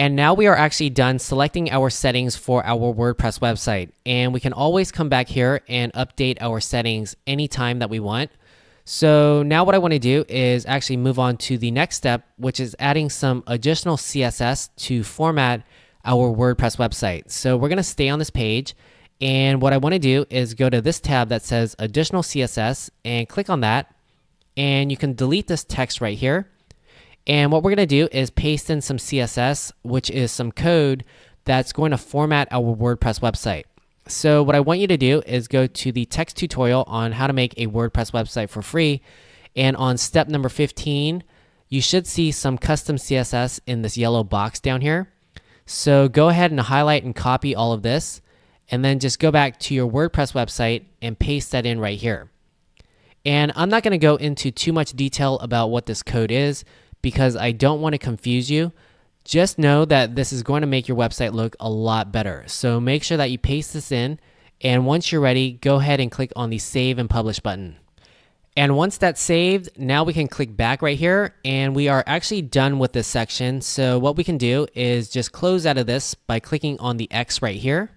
And now we are actually done selecting our settings for our WordPress website. And we can always come back here and update our settings anytime that we want. So now what I want to do is actually move on to the next step, which is adding some additional CSS to format our WordPress website. So we're going to stay on this page. And what I want to do is go to this tab that says additional CSS and click on that. And you can delete this text right here. And what we're going to do is paste in some CSS, which is some code that's going to format our WordPress website. So what I want you to do is go to the text tutorial on how to make a WordPress website for free. And on step number 15, you should see some custom CSS in this yellow box down here. So go ahead and highlight and copy all of this, and then just go back to your WordPress website and paste that in right here. And I'm not going to go into too much detail about what this code is because I don't want to confuse you. Just know that this is going to make your website look a lot better. So make sure that you paste this in. And once you're ready, go ahead and click on the save and publish button. And once that's saved, now we can click back right here and we are actually done with this section. So what we can do is just close out of this by clicking on the X right here.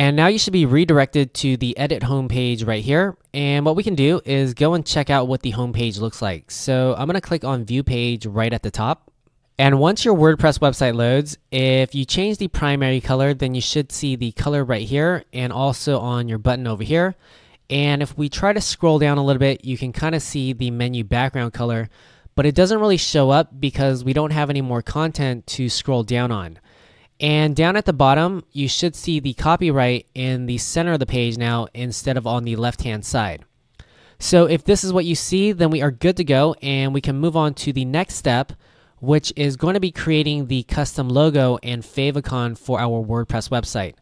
And now you should be redirected to the edit homepage right here. And what we can do is go and check out what the homepage looks like. So I'm gonna click on view page right at the top. And once your WordPress website loads, if you change the primary color, then you should see the color right here and also on your button over here. And if we try to scroll down a little bit, you can kind of see the menu background color, but it doesn't really show up because we don't have any more content to scroll down on. And down at the bottom, you should see the copyright in the center of the page now instead of on the left-hand side. So if this is what you see, then we are good to go and we can move on to the next step, which is going to be creating the custom logo and favicon for our WordPress website.